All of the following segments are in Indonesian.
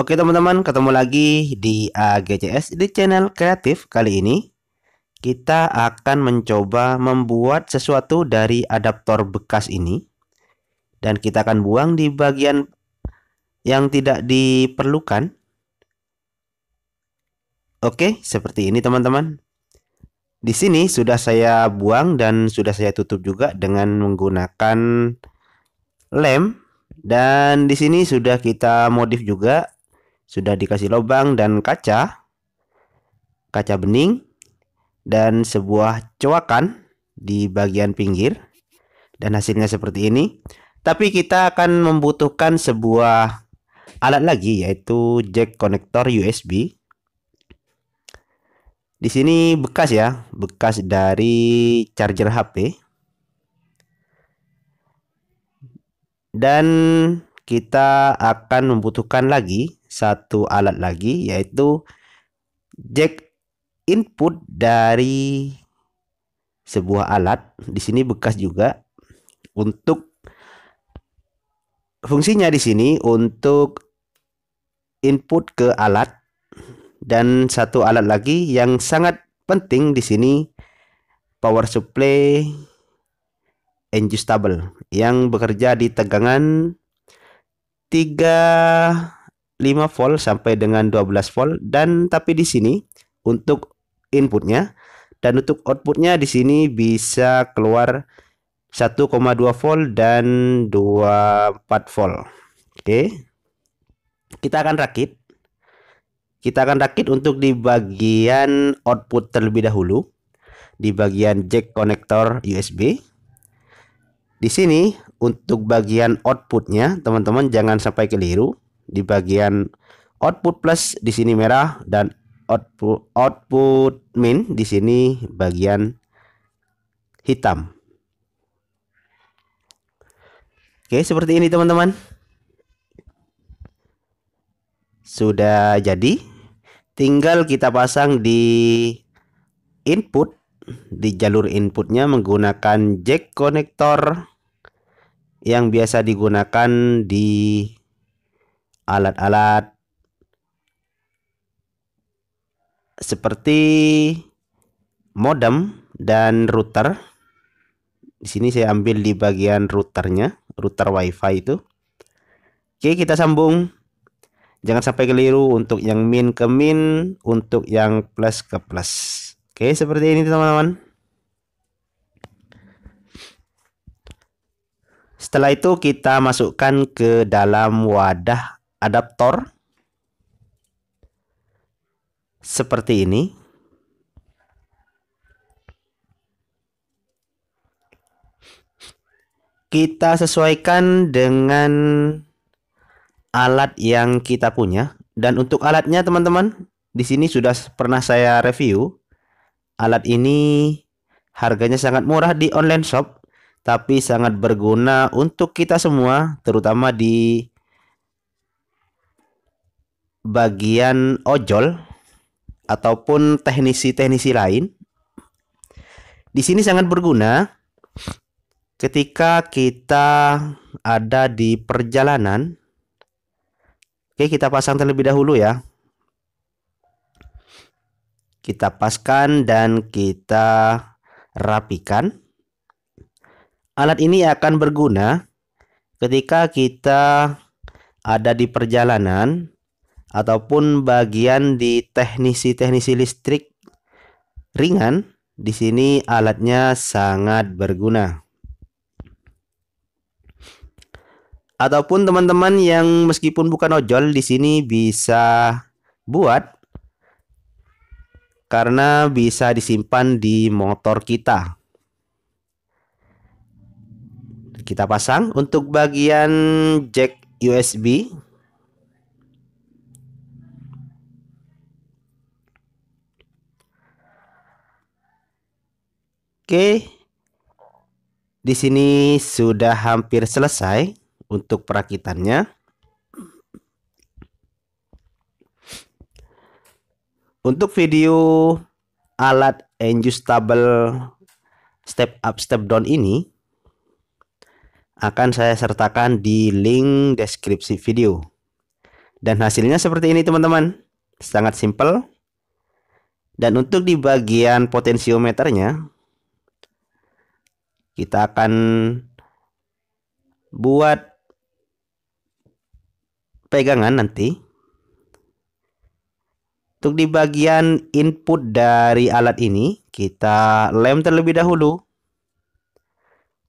Oke teman-teman, ketemu lagi di AGCS eh, di channel kreatif kali ini. Kita akan mencoba membuat sesuatu dari adaptor bekas ini. Dan kita akan buang di bagian yang tidak diperlukan. Oke, seperti ini teman-teman. Di sini sudah saya buang dan sudah saya tutup juga dengan menggunakan lem. Dan di sini sudah kita modif juga sudah dikasih lubang dan kaca kaca bening dan sebuah coakan di bagian pinggir dan hasilnya seperti ini tapi kita akan membutuhkan sebuah alat lagi yaitu jack konektor USB di sini bekas ya bekas dari charger HP dan kita akan membutuhkan lagi satu alat lagi yaitu jack input dari sebuah alat di sini bekas juga untuk fungsinya di sini untuk input ke alat dan satu alat lagi yang sangat penting di sini power supply adjustable yang bekerja di tegangan 3 5 volt sampai dengan 12 volt dan tapi di sini untuk inputnya dan untuk outputnya di sini bisa keluar 1,2 volt dan 24 volt. Oke. Kita akan rakit. Kita akan rakit untuk di bagian output terlebih dahulu di bagian jack konektor USB. Di sini untuk bagian outputnya teman-teman jangan sampai keliru di bagian output plus di sini merah dan output output min di sini bagian hitam. Oke, seperti ini teman-teman. Sudah jadi. Tinggal kita pasang di input di jalur inputnya menggunakan jack konektor yang biasa digunakan di alat-alat seperti modem dan router. Di sini saya ambil di bagian routernya, router WiFi itu. Oke, kita sambung. Jangan sampai keliru untuk yang min ke min, untuk yang plus ke plus. Oke, seperti ini teman-teman. Setelah itu kita masukkan ke dalam wadah adaptor seperti ini kita sesuaikan dengan alat yang kita punya dan untuk alatnya teman-teman di sini sudah pernah saya review alat ini harganya sangat murah di online shop tapi sangat berguna untuk kita semua terutama di bagian ojol ataupun teknisi-teknisi lain di sini sangat berguna ketika kita ada di perjalanan. Oke, kita pasang terlebih dahulu ya. Kita paskan dan kita rapikan. Alat ini akan berguna ketika kita ada di perjalanan ataupun bagian di teknisi-teknisi listrik ringan, di sini alatnya sangat berguna. Ataupun teman-teman yang meskipun bukan ojol di sini bisa buat karena bisa disimpan di motor kita. Kita pasang untuk bagian jack USB Oke. Di sini sudah hampir selesai untuk perakitannya. Untuk video alat adjustable step up step down ini akan saya sertakan di link deskripsi video. Dan hasilnya seperti ini teman-teman. Sangat simple. Dan untuk di bagian potensiometernya kita akan buat pegangan nanti untuk di bagian input dari alat ini kita lem terlebih dahulu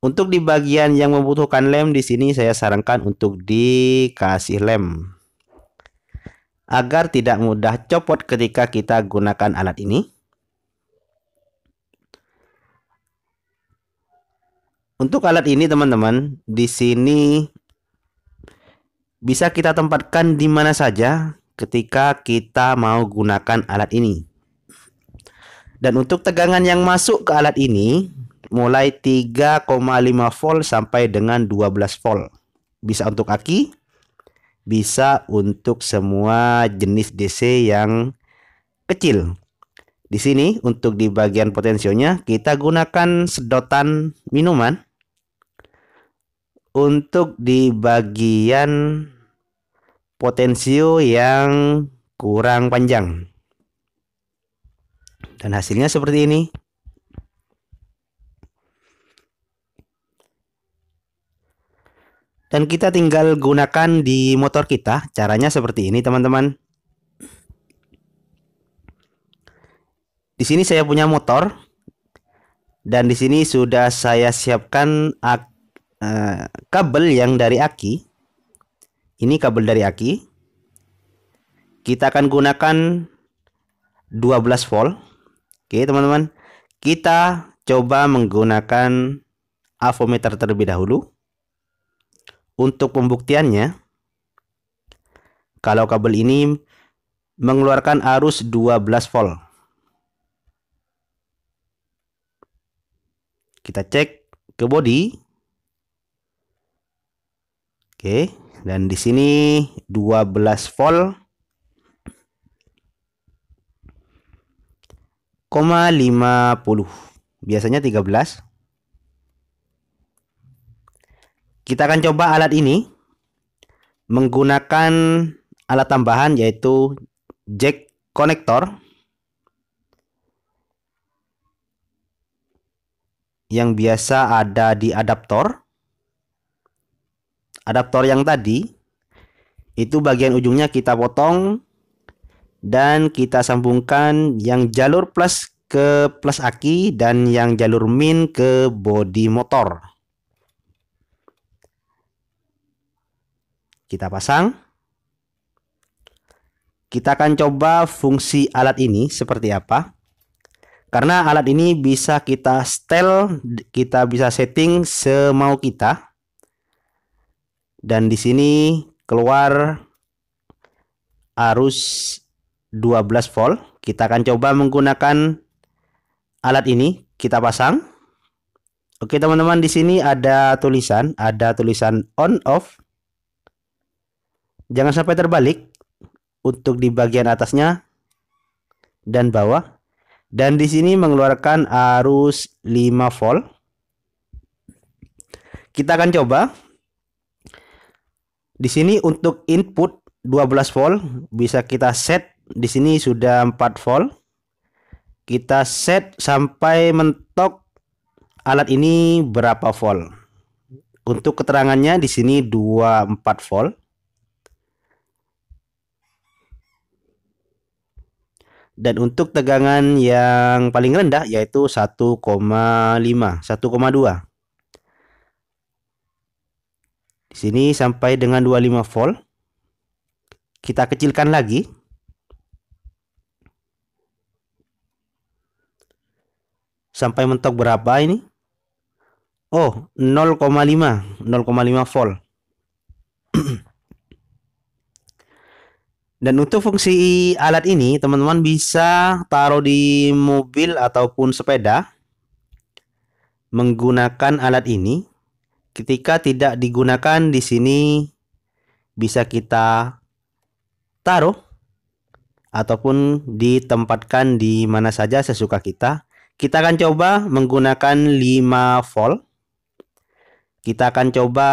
untuk di bagian yang membutuhkan lem di sini saya sarankan untuk dikasih lem agar tidak mudah copot ketika kita gunakan alat ini Untuk alat ini teman-teman, di sini bisa kita tempatkan di mana saja ketika kita mau gunakan alat ini. Dan untuk tegangan yang masuk ke alat ini mulai 3,5 volt sampai dengan 12 volt. Bisa untuk aki, bisa untuk semua jenis DC yang kecil. Di sini untuk di bagian potensionya kita gunakan sedotan minuman untuk di bagian potensio yang kurang panjang. Dan hasilnya seperti ini. Dan kita tinggal gunakan di motor kita. Caranya seperti ini, teman-teman. Di sini saya punya motor dan di sini sudah saya siapkan ak Eh, kabel yang dari aki. Ini kabel dari aki. Kita akan gunakan 12 volt. Oke, teman-teman. Kita coba menggunakan avometer terlebih dahulu. Untuk pembuktiannya, kalau kabel ini mengeluarkan arus 12 volt. Kita cek ke body Oke, dan di sini 12 volt 50 Biasanya 13. Kita akan coba alat ini menggunakan alat tambahan yaitu jack konektor yang biasa ada di adaptor adaptor yang tadi itu bagian ujungnya kita potong dan kita sambungkan yang jalur plus ke plus aki dan yang jalur min ke bodi motor. Kita pasang. Kita akan coba fungsi alat ini seperti apa. Karena alat ini bisa kita setel, kita bisa setting semau kita dan di sini keluar arus 12 volt. Kita akan coba menggunakan alat ini. Kita pasang. Oke, teman-teman, di sini ada tulisan, ada tulisan on off. Jangan sampai terbalik untuk di bagian atasnya dan bawah. Dan di sini mengeluarkan arus 5 volt. Kita akan coba di sini untuk input 12 volt bisa kita set di sini sudah 4 volt. Kita set sampai mentok alat ini berapa volt. Untuk keterangannya di sini 24 volt. dan untuk tegangan yang paling rendah yaitu 1,5 1,2 di sini sampai dengan 25 volt. Kita kecilkan lagi. Sampai mentok berapa ini? Oh, 0,5, 0,5 volt. Dan untuk fungsi alat ini, teman-teman bisa taruh di mobil ataupun sepeda menggunakan alat ini ketika tidak digunakan di sini bisa kita taruh ataupun ditempatkan di mana saja sesuka kita. Kita akan coba menggunakan 5 volt. Kita akan coba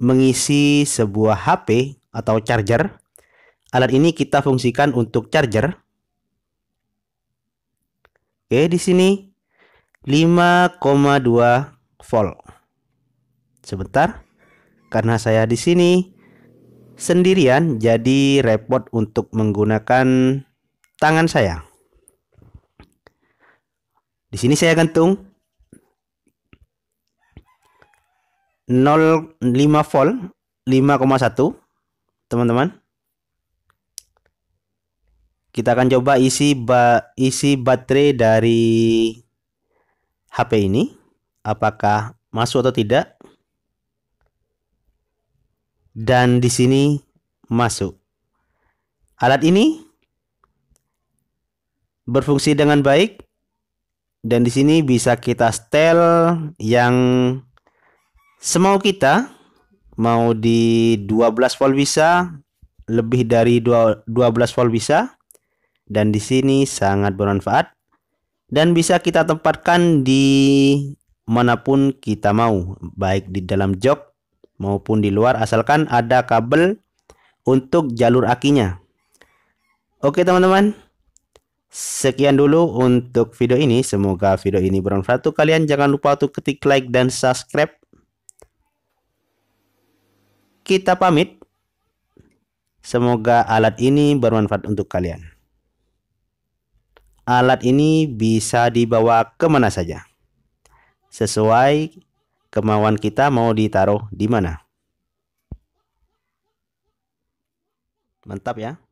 mengisi sebuah HP atau charger. Alat ini kita fungsikan untuk charger. Oke, di sini 5,2 volt. Sebentar, karena saya di sini sendirian, jadi repot untuk menggunakan tangan saya. Di sini saya gantung 0,5 volt 5,1 teman-teman kita akan coba isi ba isi baterai dari HP ini apakah masuk atau tidak dan di sini masuk. Alat ini berfungsi dengan baik dan di sini bisa kita setel yang semau kita mau di 12 volt bisa lebih dari 12 volt bisa dan di sini sangat bermanfaat dan bisa kita tempatkan di manapun kita mau baik di dalam jok maupun di luar asalkan ada kabel untuk jalur akinya. Oke teman-teman. Sekian dulu untuk video ini. Semoga video ini bermanfaat untuk kalian. Jangan lupa untuk ketik like dan subscribe. Kita pamit. Semoga alat ini bermanfaat untuk kalian. Alat ini bisa dibawa kemana saja. Sesuai kemauan kita mau ditaruh di mana. Mantap ya.